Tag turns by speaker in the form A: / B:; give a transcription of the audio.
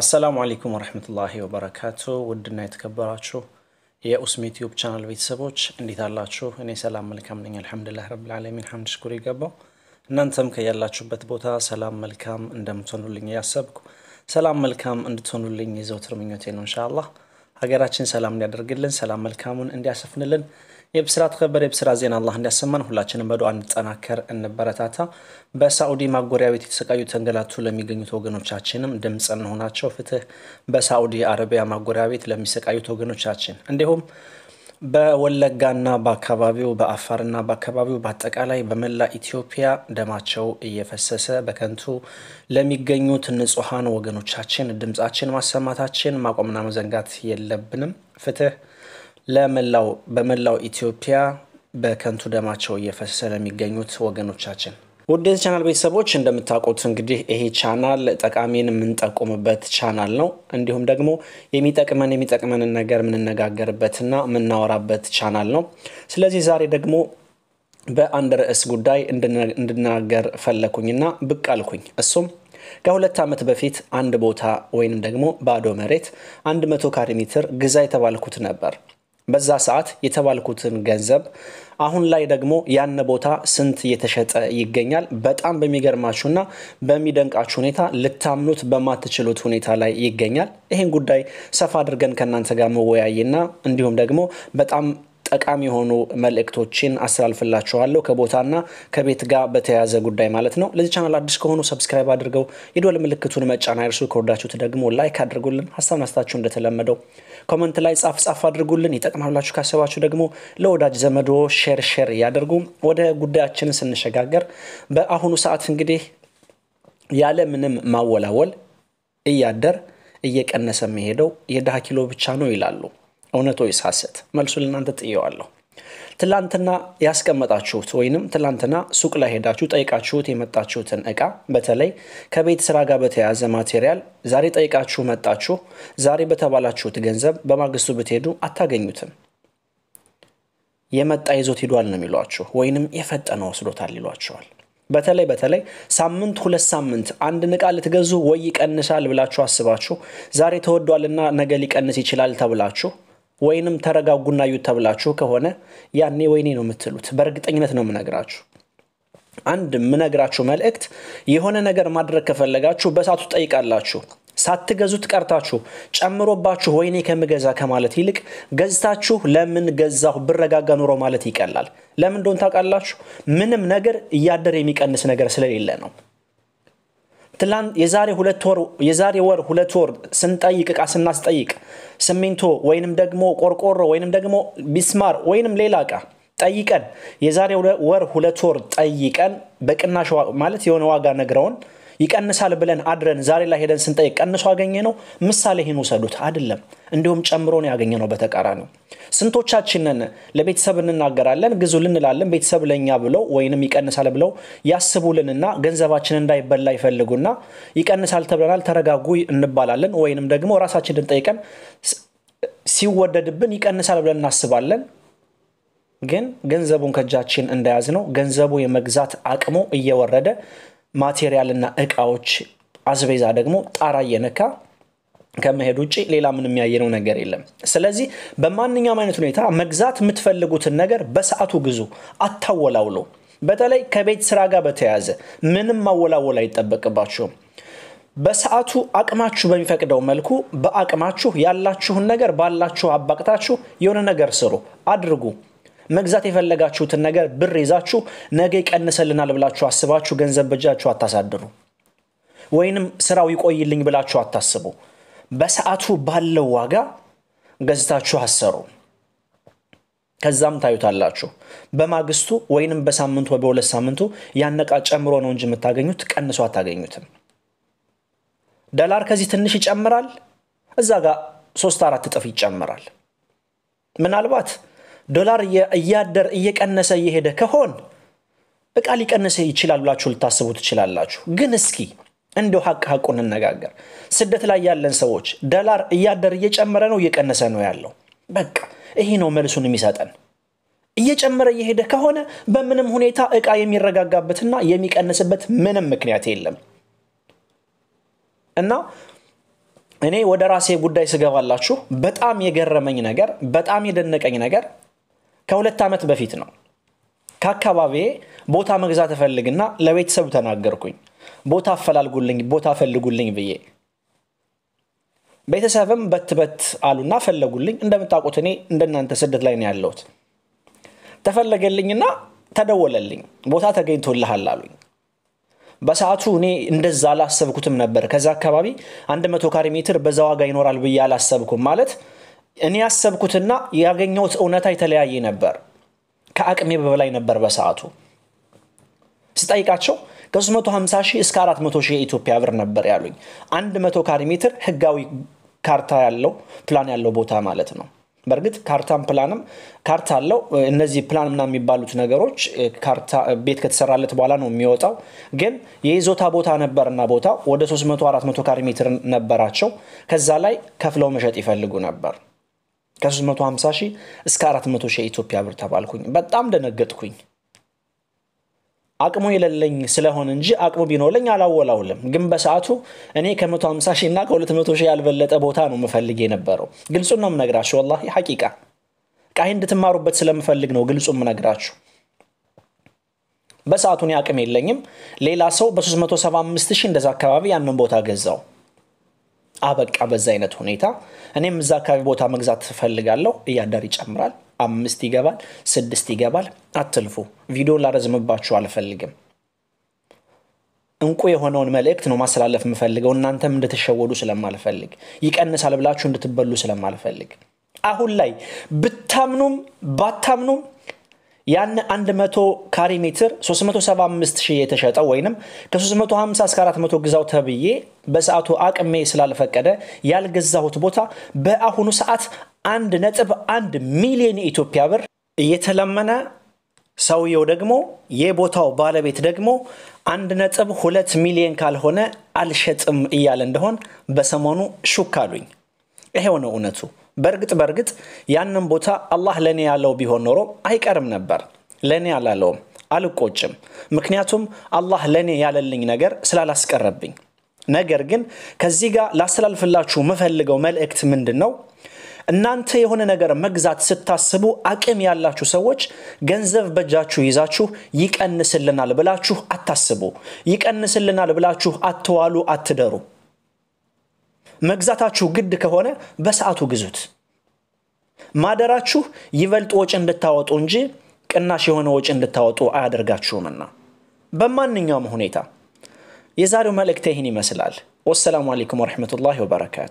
A: አሰላሙ አለይኩም ወረህመቱላሂ ወበረካቱ። ውድና የተከበራችሁ የኡስሚ ዩቲዩብ ቻናል ቤተሰቦች እንዴት አላችሁ? እኔ ሰላም መልካም ነኝ፣ አልሐምዱሊላህ ረብል ዓለሚን ሐምድ ሽኩር ይገባው። እናንተም ከያላችሁበት ቦታ ሰላም መልካም እንደምትሆኑልኝ እያሰብኩ ሰላም መልካም እንድትሆኑልኝ የዘውትር ምኞቴ ነው። እንሻ አላህ ሀገራችን ሰላም እንዲያደርግልን፣ ሰላም መልካሙን እንዲያሰፍንልን የብስራት ከበር የብስራ ዜና አላህ እንዲያሰማን ሁላችንም በዱዓ እንጠናከር እንበረታታ። በሳዑዲ ማጎሪያ ቤት የተሰቃዩ ተንገላቱ ለሚገኙት ወገኖቻችንም ድምፅ እንሆናቸው። ፍትህ በሳዑዲ አረቢያ ማጎሪያ ቤት ለሚሰቃዩት ወገኖቻችን እንዲሁም በወለጋና በአካባቢው በአፋርና በአካባቢው በአጠቃላይ በመላ ኢትዮጵያ ደማቸው እየፈሰሰ በከንቱ ለሚገኙት ንጹሐን ወገኖቻችን ድምፃችን ማሰማታችን ማቆምና መዘንጋት የለብንም። ፍትህ ለመላው በመላው ኢትዮጵያ በከንቱ ደማቸው እየፈሰሰ ለሚገኙት ወገኖቻችን ውድ ቻናል ቤተሰቦች እንደምታውቁት እንግዲህ ይሄ ቻናል ጠቃሚን የምንጠቁምበት ቻናል ነው። እንዲሁም ደግሞ የሚጠቅመን የሚጠቅመንን ነገር የምንነጋገርበትና የምናወራበት ቻናል ነው። ስለዚህ ዛሬ ደግሞ በአንድ ርዕስ ጉዳይ እንድናገር ፈለኩኝና ብቅ አልኩኝ። እሱም ከሁለት ዓመት በፊት አንድ ቦታ ወይንም ደግሞ ባዶ መሬት 100 ካሬ ሜትር ግዛ የተባልኩት ነበር። በዛ ሰዓት የተባልኩትን ገንዘብ አሁን ላይ ደግሞ ያን ቦታ ስንት እየተሸጠ ይገኛል? በጣም በሚገርማችሁና በሚደንቃችሁ ሁኔታ ልታምኑት በማትችሉት ሁኔታ ላይ ይገኛል። ይህን ጉዳይ ሰፋ አድርገን ከእናንተ ጋር መወያይና እንዲሁም ደግሞ በጣም ጠቃሚ የሆኑ መልእክቶችን አስተላልፍላችኋለሁ ከቦታና ከቤት ጋር በተያያዘ ጉዳይ ማለት ነው። ለዚህ ቻናል አዲስ ከሆኑ ሰብስክራይብ አድርገው የደወል ምልክቱን መጫን አይርሱ። ከወዳችሁት ደግሞ ላይክ አድርጉልን። ሀሳብ ናስታችሁ እንደተለመደው ኮመንት ላይ ጻፍ ጻፍ አድርጉልን። ይጠቅማላችሁ ካሰባችሁ ደግሞ ለወዳጅ ዘመዶ ሼር ሼር እያደርጉ ወደ ጉዳያችን ስንሸጋገር በአሁኑ ሰዓት እንግዲህ ያለ ምንም ማወላወል እያደር እየቀነሰ የሚሄደው የድሃ ኪሎ ብቻ ነው ይላሉ። እውነት ወይስ ሐሰት? መልሱን ለእናንተ ጥየዋለሁ። ትላንትና ያስቀመጣችሁት ወይንም ትላንትና ሱቅ ላይ ሄዳችሁ ጠይቃችሁት የመጣችሁትን እቃ በተለይ ከቤት ስራ ጋር በተያያዘ ማቴሪያል ዛሬ ጠይቃችሁ መጣችሁ፣ ዛሬ በተባላችሁት ገንዘብ በማግስቱ ብትሄዱ አታገኙትም። የመጣ ይዞት ሂዷል ነው የሚሏችሁ፣ ወይንም የፈጠነ ወስዶታል ይሏችኋል። በተለይ በተለይ ሳምንት ሁለት ሳምንት አንድን እቃ ልትገዙ ወይ ይቀንሳል ብላችሁ አስባችሁ ዛሬ ተወዷልና ነገ ሊቀንስ ይችላል ተብላችሁ ወይንም ተረጋጉና ዩ ተብላችሁ ከሆነ ያኔ ወይኔ ነው የምትሉት። በእርግጠኝነት ነው የምነግራችሁ። አንድ የምነግራችሁ መልእክት የሆነ ነገር ማድረግ ከፈለጋችሁ በሳቱ ትጠይቃላችሁ። ሳትገዙት ቀርታችሁ ጨምሮባችሁ ወይኔ ከምገዛ ከማለት ይልቅ ገዝታችሁ ለምን ገዛሁ ብረጋጋ ኑሮ ማለት ይቀላል። ለምን እንደሆን ታውቃላችሁ? ምንም ነገር እያደር የሚቀንስ ነገር ስለሌለ ነው። ትላንት የዛሬ ሁለት ወር የዛሬ ወር ሁለት ወር ስንጠይቅ እቃ ስናስጠይቅ ስሚንቶ ወይንም ደግሞ ቆርቆሮ ወይንም ደግሞ ቢስማር ወይንም ሌላ እቃ ጠይቀን የዛሬ ወር ሁለት ወር ጠይቀን በቅናሽ ማለት የሆነ ዋጋ ነግረውን ይቀንሳል ብለን አድረን ዛሬ ላይ ሄደን ስንጠይቅ ቀንሶ አገኘ ነው ምሳሌ ይህን ውሰዱት አይደለም። እንዲሁም ጨምሮ ነው ያገኘ ነው በተቃራኒው። ስንቶቻችንን ለቤተሰብ እንናገራለን፣ ግዙ ልንላለን። ቤተሰብ ለእኛ ብለው ወይንም ይቀንሳል ብለው ያስቡልንና ገንዘባችን እንዳይበላ ይፈልጉና ይቀንሳል ተብለናል ተረጋጉ እንባላለን። ወይንም ደግሞ ራሳችንን ጠይቀን ሲወደድብን ይቀንሳል ብለን እናስባለን። ግን ገንዘቡን ከእጃችን እንደያዝ ነው ገንዘቡ የመግዛት አቅሙ እየወረደ ማቴሪያልና እቃዎች አስቤዛ ደግሞ ጣራ እየነካ ከመሄድ ውጭ ሌላ ምን የሚያየነው ነገር የለም። ስለዚህ በማንኛውም አይነት ሁኔታ መግዛት የምትፈልጉትን ነገር በሰዓቱ ግዙ፣ አታወላውሉ። በተለይ ከቤት ስራ ጋር በተያያዘ ምንም ማወላወል አይጠበቅባችሁም። በሰዓቱ አቅማችሁ በሚፈቅደው መልኩ በአቅማችሁ ያላችሁን ነገር ባላችሁ አባቅታችሁ የሆነ ነገር ስሩ አድርጉ። መግዛት የፈለጋችሁትን ነገር ብር ይዛችሁ ነገ ይቀንሰልናል ብላችሁ አስባችሁ ገንዘብ በእጃችሁ አታሳድሩ። ወይንም ስራው ይቆይልኝ ብላችሁ አታስቡ። በሰዓቱ ባለው ዋጋ ገዝታችሁ አሰሩ። ከዛም ታዩታላችሁ። በማግስቱ ወይንም በሳምንቱ ወይ በሁለት ሳምንቱ ያነቃ ጨምሮ ነው እንጂ የምታገኙት ቀንሶ አታገኙትም። ደላር ከዚህ ትንሽ ይጨምራል፣ እዛ ጋር ሶስት አራት እጥፍ ይጨምራል። ምናልባት ዶላር እያደር እየቀነሰ እየሄደ ከሆን እቃ ሊቀንስ ይችላል ብላችሁ ልታስቡ ትችላላችሁ። ግን እስኪ እንደው ሀቅ ሀቁ እንነጋገር። ስደት ላይ ያለን ሰዎች ዶላር እያደር እየጨመረ ነው እየቀነሰ ነው ያለው? በቃ ይሄ ነው መልሱን የሚሰጠን። እየጨመረ እየሄደ ከሆነ በምንም ሁኔታ እቃ የሚረጋጋበትና የሚቀንስበት ምንም ምክንያት የለም እና እኔ ወደ ራሴ ጉዳይ ስገባላችሁ በጣም የገረመኝ ነገር በጣም የደነቀኝ ነገር ከሁለት ዓመት በፊት ነው። ከአካባቢ ቦታ መግዛት እፈልግና ለቤተሰብ ተናገርኩኝ። ቦታ አፈላልጉልኝ፣ ቦታ ፈልጉልኝ ብዬ ቤተሰብም በትበት አሉና ፈለጉልኝ። እንደምታውቁት እኔ እንደናንተ ስደት ላይ ነው ያለሁት። ተፈለገልኝና ተደወለልኝ፣ ቦታ ተገኝቶልሃል አሉኝ። በሰዓቱ እኔ እንደዛ አላሰብኩትም ነበር። ከዛ አካባቢ አንድ መቶ ካሬ ሜትር በዛ ዋጋ ይኖራል ብዬ አላሰብኩም ማለት እኔ ያሰብኩትና ያገኘሁት እውነታ የተለያየ ነበር። ከአቅሜ በላይ ነበር። በሰዓቱ ስጠይቃቸው ከ350 እስከ 400 የኢትዮጵያ ብር ነበር ያሉኝ። 100 ካሬ ሜትር ህጋዊ ካርታ ያለው ፕላን ያለው ቦታ ማለት ነው። በእርግጥ ካርታም ፕላንም ካርታ አለው። እነዚህ ፕላን ምናምን የሚባሉት ነገሮች ቤት ከተሰራለት በኋላ ነው የሚወጣው። ግን የይዞታ ቦታ ነበርና ቦታ ወደ 300 400 ሜትር ነበራቸው። ከዛ ላይ ከፍለው መሸጥ ይፈልጉ ነበር። ከ350 ሺህ እስከ 400 ሺህ የኢትዮጵያ ብር ተባልኩኝ። በጣም ደነገጥኩኝ። አቅሙ የሌለኝ ስለሆነ እንጂ አቅሙ ቢኖረኝ አላወላውልም። ግን በሰዓቱ እኔ ከ150 ሺህ እና ከ200 ሺህ ያልበለጠ ቦታ ነው የምፈልግ የነበረው። ግልጹን ነው የምነግራችሁ። ወላሂ ሐቂቃ ቃይ እንድትማሩበት ስለምፈልግ ነው ግልጹ የምነግራችሁ። በሰዓቱ እኔ አቅም የለኝም። ሌላ ሰው በ375 ሺህ እንደዛ አካባቢ ያንን ቦታ ገዛው። አበቃ። በዛ አይነት ሁኔታ እኔም እዛ አካባቢ ቦታ መግዛት ትፈልጋለሁ እያደር ይጨምራል። አምስት ይገባል፣ ስድስት ይገባል። አትልፉ። ቪዲዮ ላረዝምባችሁ አልፈልግም። እንቁ የሆነውን መልእክት ነው ማስተላለፍ የምፈልገው። እናንተም እንድትሸወዱ ስለማልፈልግ፣ ይቀንሳል ብላችሁ እንድትበሉ ስለማልፈልግ አሁን ላይ ብታምኑም ባታምኑም ያን 100 ካሬ ሜትር 375 ሺህ የተሸጠው ወይንም ከ350 እስከ 400 ግዛው ተብዬ በሰዓቱ አቅሜ ስላልፈቀደ ያልገዛሁት ቦታ በአሁኑ ሰዓት አንድ ነጥብ አንድ ሚሊዮን የኢትዮጵያ ብር እየተለመነ ሰውየው ደግሞ የቦታው ባለቤት ደግሞ አንድ ነጥብ ሁለት ሚሊዮን ካልሆነ አልሸጥም እያለ እንደሆን በሰሞኑ ሹክ አሉኝ። ይሄው ነው እውነቱ። በእርግጥ በእርግጥ ያንን ቦታ አላህ ለእኔ ያለው ቢሆን ኖሮ አይቀርም ነበር። ለእኔ አላለውም፣ አልቆጭም። ምክንያቱም አላህ ለእኔ ያለልኝ ነገር ስላላስቀረብኝ። ነገር ግን ከዚህ ጋር ላስተላልፍላችሁ የምፈልገው መልእክት ምንድን ነው? እናንተ የሆነ ነገር መግዛት ስታስቡ አቅም ያላችሁ ሰዎች ገንዘብ በእጃችሁ ይዛችሁ ይቀንስልናል ብላችሁ አታስቡ። ይቀንስልናል ብላችሁ አትዋሉ፣ አትደሩ። መግዛታችሁ ግድ ከሆነ በሰዓቱ ግዙት። ማደራችሁ ይበልጥ ወጪ እንድታወጡ እንጂ ቅናሽ የሆነ ወጪ እንድታወጡ አያደርጋችሁምና በማንኛውም ሁኔታ የዛሬው መልእክት ይህን ይመስላል። ወሰላሙ አሌይኩም ወረሕመቱላሂ ወበረካቱ።